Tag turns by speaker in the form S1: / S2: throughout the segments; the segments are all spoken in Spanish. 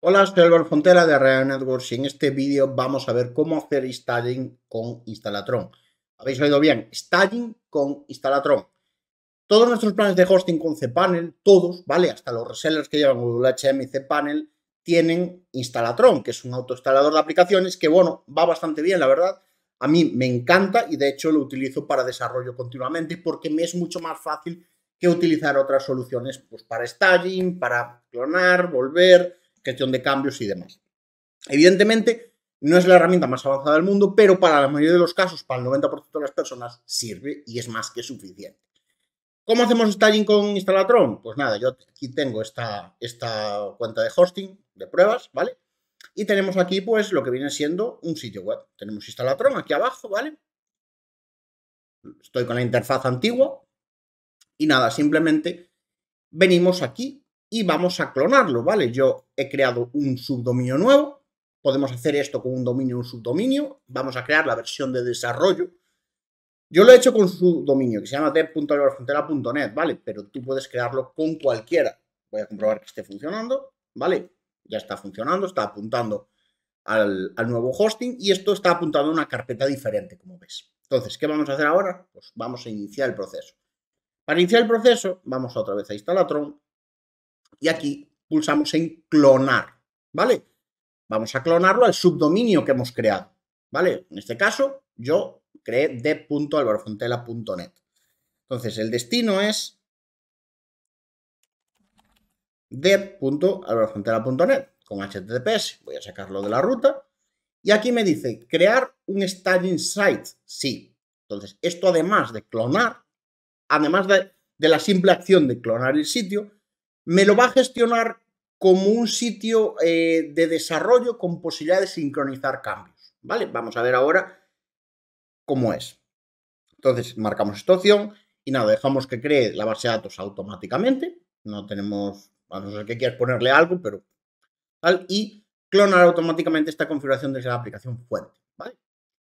S1: Hola, soy Álvaro Fontera de Real Networks y en este vídeo vamos a ver cómo hacer staging con Instalatron. ¿Habéis oído bien? Staging con Instalatron. Todos nuestros planes de hosting con cPanel, todos, ¿vale? Hasta los resellers que llevan HM y cPanel, tienen Instalatron, que es un autoinstalador de aplicaciones que, bueno, va bastante bien, la verdad. A mí me encanta y de hecho lo utilizo para desarrollo continuamente porque me es mucho más fácil que utilizar otras soluciones pues, para staging, para clonar, volver, gestión de cambios y demás. Evidentemente, no es la herramienta más avanzada del mundo, pero para la mayoría de los casos, para el 90% de las personas, sirve y es más que suficiente. ¿Cómo hacemos staging con Instalatron? Pues nada, yo aquí tengo esta, esta cuenta de hosting de pruebas, ¿vale? Y tenemos aquí, pues, lo que viene siendo un sitio web. Tenemos Instalatron aquí abajo, ¿vale? Estoy con la interfaz antigua. Y nada, simplemente venimos aquí y vamos a clonarlo, ¿vale? Yo he creado un subdominio nuevo. Podemos hacer esto con un dominio o un subdominio. Vamos a crear la versión de desarrollo. Yo lo he hecho con su dominio, que se llama net ¿vale? Pero tú puedes crearlo con cualquiera. Voy a comprobar que esté funcionando, ¿vale? ya está funcionando, está apuntando al, nuevo hosting y esto está apuntando a una carpeta diferente, como ves. Entonces, ¿qué vamos a hacer ahora? Pues vamos a iniciar el proceso. Para iniciar el proceso, vamos otra vez a Instalatron y aquí pulsamos en clonar, ¿vale? Vamos a clonarlo al subdominio que hemos creado, ¿vale? En este caso, yo creé de.alvarofontela.net. Entonces, el destino es dev.alvarafrontera.net con HTTPS. Voy a sacarlo de la ruta. Y aquí me dice crear un staging site. Sí. Entonces, esto además de clonar, además de, la simple acción de clonar el sitio, me lo va a gestionar como un sitio eh, de desarrollo con posibilidad de sincronizar cambios. ¿Vale? Vamos a ver ahora cómo es. Entonces, marcamos esta opción y nada, dejamos que cree la base de datos automáticamente. No tenemos a no ser que quieras ponerle algo, pero tal, y clonar automáticamente esta configuración desde la aplicación fuente, ¿vale?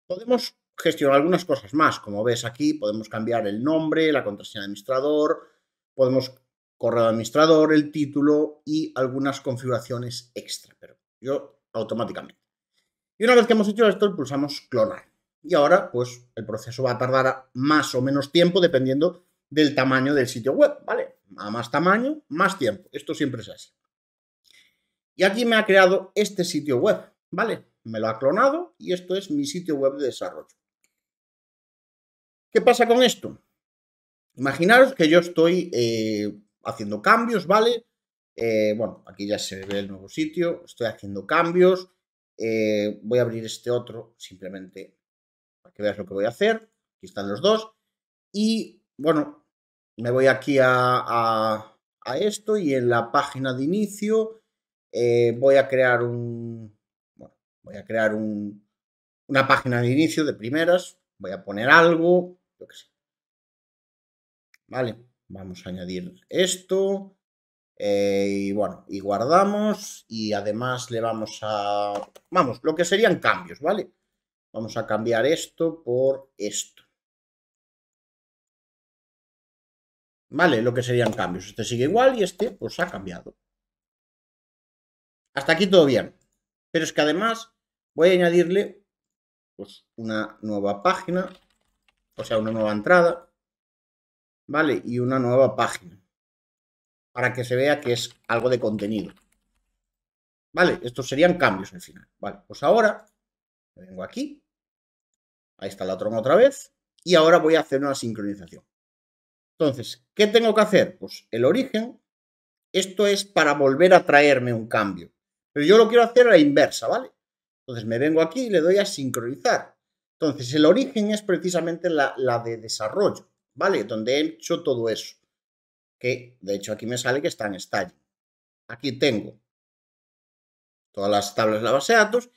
S1: Podemos gestionar algunas cosas más, como ves aquí, podemos cambiar el nombre, la contraseña de administrador, podemos correo de administrador, el título y algunas configuraciones extra, pero yo automáticamente. Y una vez que hemos hecho esto, pulsamos clonar. Y ahora, pues, el proceso va a tardar más o menos tiempo dependiendo del tamaño del sitio web, ¿vale? a más tamaño, más tiempo. Esto siempre es así. Y aquí me ha creado este sitio web, ¿vale? Me lo ha clonado y esto es mi sitio web de desarrollo. ¿Qué pasa con esto? Imaginaros que yo estoy eh, haciendo cambios, ¿vale? Eh, bueno, aquí ya se ve el nuevo sitio, estoy haciendo cambios, eh, voy a abrir este otro simplemente para que veas lo que voy a hacer, aquí están los dos, y bueno, me voy aquí a, esto y en la página de inicio eh, voy a crear un voy a crear un, una página de inicio de primeras voy a poner algo que vale vamos a añadir esto eh, y bueno y guardamos y además le vamos a vamos lo que serían cambios vale vamos a cambiar esto por esto Vale, lo que serían cambios. Este sigue igual y este pues ha cambiado. Hasta aquí todo bien. Pero es que además voy a añadirle pues una nueva página, o sea, una nueva entrada, ¿vale? Y una nueva página. Para que se vea que es algo de contenido. ¿Vale? Estos serían cambios al final. Vale, pues ahora vengo aquí. Ahí está la troma otra vez. Y ahora voy a hacer una sincronización. Entonces, ¿qué tengo que hacer? Pues el origen, esto es para volver a traerme un cambio. Pero yo lo quiero hacer a la inversa, ¿vale? Entonces me vengo aquí y le doy a sincronizar. Entonces el origen es precisamente la, de desarrollo, ¿vale? Donde he hecho todo eso. Que de hecho aquí me sale que está en staging. Aquí tengo todas las tablas de la base de datos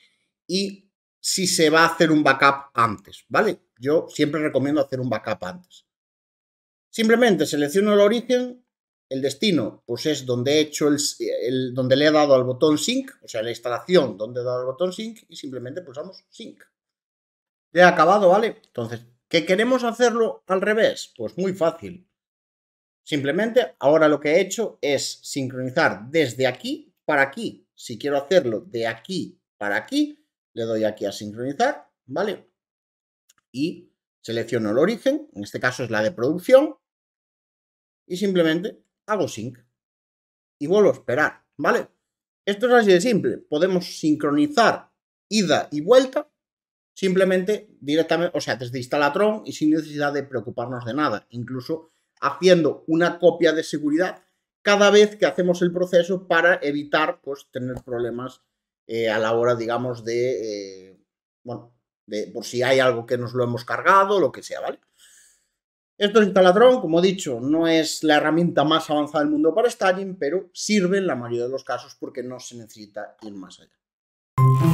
S1: y si se va a hacer un backup antes, ¿vale? Yo siempre recomiendo hacer un backup antes. Simplemente selecciono el origen, el destino, pues es donde he hecho el, donde le he dado al botón sync, o sea, la instalación donde he dado al botón sync y simplemente pulsamos sync. Ya acabado, ¿vale? Entonces, ¿qué queremos hacerlo al revés? Pues muy fácil. Simplemente ahora lo que he hecho es sincronizar desde aquí para aquí. Si quiero hacerlo de aquí para aquí, le doy aquí a sincronizar, ¿vale? Y selecciono el origen, en este caso es la de producción, y simplemente hago sync y vuelvo a esperar, ¿vale? Esto es así de simple. Podemos sincronizar ida y vuelta simplemente directamente, o sea, desde Instalatron y sin necesidad de preocuparnos de nada, incluso haciendo una copia de seguridad cada vez que hacemos el proceso para evitar pues tener problemas eh, a la hora, digamos, de, eh, bueno, de por si hay algo que nos lo hemos cargado, lo que sea, ¿vale? Esto es como he dicho, no es la herramienta más avanzada del mundo para Stalin, pero sirve en la mayoría de los casos porque no se necesita ir más allá.